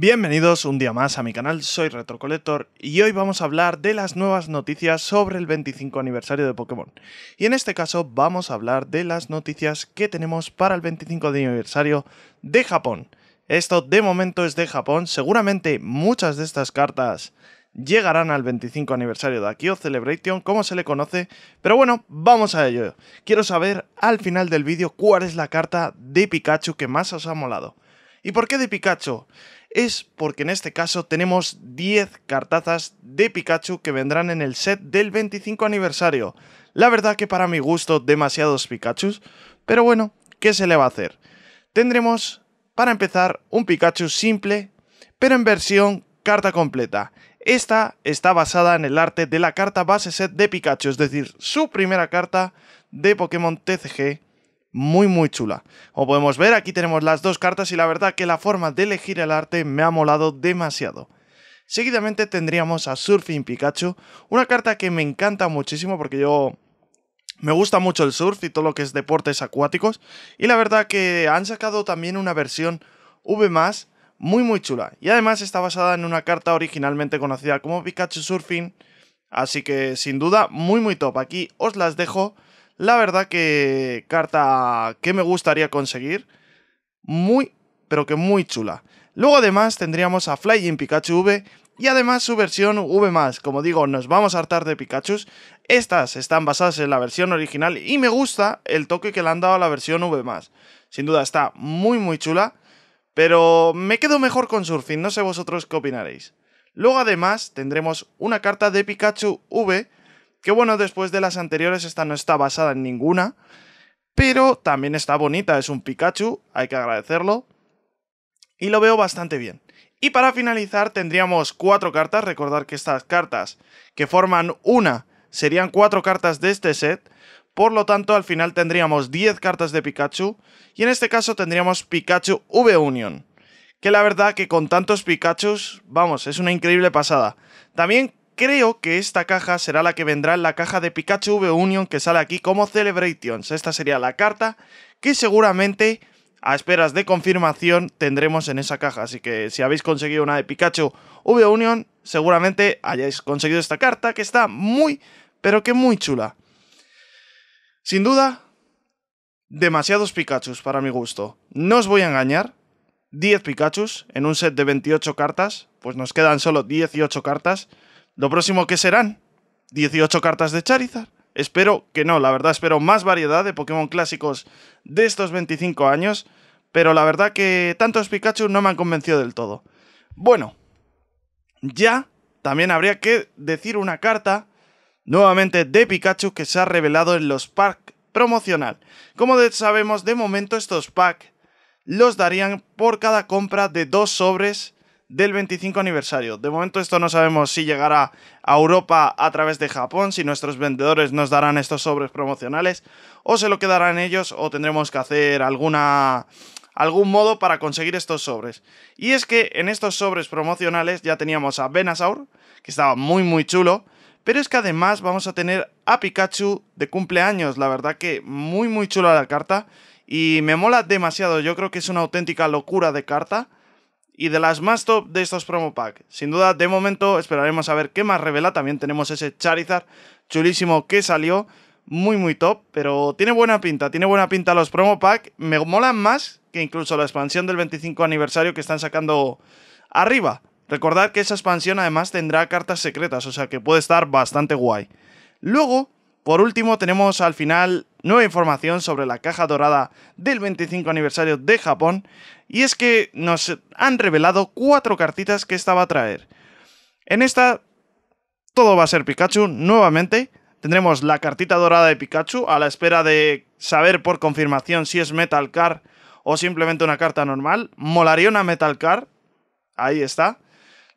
Bienvenidos un día más a mi canal, soy Retrocolector y hoy vamos a hablar de las nuevas noticias sobre el 25 aniversario de Pokémon. Y en este caso vamos a hablar de las noticias que tenemos para el 25 de aniversario de Japón. Esto de momento es de Japón, seguramente muchas de estas cartas llegarán al 25 aniversario de Akio Celebration, como se le conoce, pero bueno, vamos a ello. Quiero saber al final del vídeo cuál es la carta de Pikachu que más os ha molado. ¿Y por qué de Pikachu? es porque en este caso tenemos 10 cartazas de Pikachu que vendrán en el set del 25 aniversario. La verdad que para mi gusto demasiados Pikachus, pero bueno, ¿qué se le va a hacer? Tendremos, para empezar, un Pikachu simple, pero en versión carta completa. Esta está basada en el arte de la carta base set de Pikachu, es decir, su primera carta de Pokémon TCG muy muy chula. Como podemos ver, aquí tenemos las dos cartas y la verdad que la forma de elegir el arte me ha molado demasiado. Seguidamente tendríamos a Surfing Pikachu, una carta que me encanta muchísimo porque yo me gusta mucho el surf y todo lo que es deportes acuáticos y la verdad que han sacado también una versión V+, muy muy chula y además está basada en una carta originalmente conocida como Pikachu Surfing, así que sin duda muy muy top. Aquí os las dejo la verdad que carta que me gustaría conseguir. Muy, pero que muy chula. Luego además tendríamos a Flying Pikachu V y además su versión V+. Como digo, nos vamos a hartar de Pikachu. Estas están basadas en la versión original y me gusta el toque que le han dado a la versión V+. Sin duda está muy muy chula, pero me quedo mejor con Surfing, no sé vosotros qué opinaréis. Luego además tendremos una carta de Pikachu V que bueno, después de las anteriores, esta no está basada en ninguna. Pero también está bonita, es un Pikachu, hay que agradecerlo. Y lo veo bastante bien. Y para finalizar tendríamos cuatro cartas, recordar que estas cartas que forman una serían cuatro cartas de este set, por lo tanto al final tendríamos 10 cartas de Pikachu y en este caso tendríamos Pikachu V Union, que la verdad que con tantos Pikachus, vamos, es una increíble pasada. También creo que esta caja será la que vendrá en la caja de Pikachu V Union que sale aquí como Celebrations. Esta sería la carta que seguramente a esperas de confirmación tendremos en esa caja. Así que si habéis conseguido una de Pikachu V Union, seguramente hayáis conseguido esta carta que está muy, pero que muy chula. Sin duda, demasiados Pikachus para mi gusto. No os voy a engañar. 10 Pikachus en un set de 28 cartas, pues nos quedan solo 18 cartas. Lo próximo que serán 18 cartas de Charizard. Espero que no, la verdad espero más variedad de Pokémon clásicos de estos 25 años, pero la verdad que tantos Pikachu no me han convencido del todo. Bueno, ya también habría que decir una carta nuevamente de Pikachu que se ha revelado en los packs promocional. Como sabemos, de momento estos packs los darían por cada compra de dos sobres del 25 aniversario. De momento esto no sabemos si llegará a Europa a través de Japón, si nuestros vendedores nos darán estos sobres promocionales o se lo quedarán ellos o tendremos que hacer alguna algún modo para conseguir estos sobres. Y es que en estos sobres promocionales ya teníamos a Venusaur que estaba muy muy chulo, pero es que además vamos a tener a Pikachu de cumpleaños, la verdad que muy muy chula la carta y me mola demasiado, yo creo que es una auténtica locura de carta y de las más top de estos promo pack. Sin duda, de momento esperaremos a ver qué más revela. También tenemos ese Charizard chulísimo que salió, muy muy top, pero tiene buena pinta, tiene buena pinta los promo pack. Me molan más que incluso la expansión del 25 aniversario que están sacando arriba. Recordad que esa expansión además tendrá cartas secretas, o sea que puede estar bastante guay. Luego por último, tenemos al final nueva información sobre la caja dorada del 25 aniversario de Japón, y es que nos han revelado cuatro cartitas que esta va a traer. En esta, todo va a ser Pikachu nuevamente. Tendremos la cartita dorada de Pikachu a la espera de saber por confirmación si es Metal Car o simplemente una carta normal. Molaría una Metal Car. Ahí está.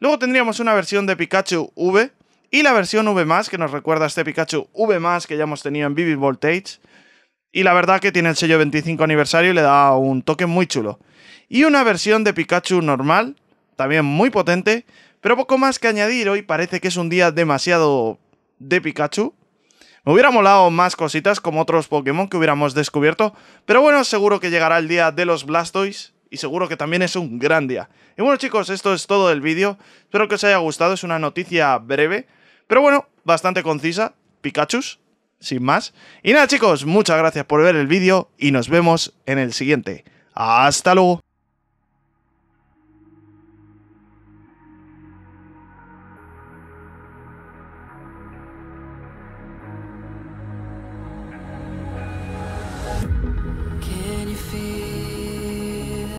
Luego tendríamos una versión de Pikachu V y la versión V, que nos recuerda a este Pikachu V, que ya hemos tenido en Vivid Voltage. Y la verdad que tiene el sello 25 aniversario y le da un toque muy chulo. Y una versión de Pikachu normal, también muy potente, pero poco más que añadir. Hoy parece que es un día demasiado de Pikachu. Me hubiera molado más cositas como otros Pokémon que hubiéramos descubierto, pero bueno, seguro que llegará el día de los Blastoise y seguro que también es un gran día. Y bueno chicos, esto es todo del vídeo, espero que os haya gustado, es una noticia breve, pero bueno, bastante concisa, Pikachu, sin más. Y nada chicos, muchas gracias por ver el vídeo y nos vemos en el siguiente. Hasta luego.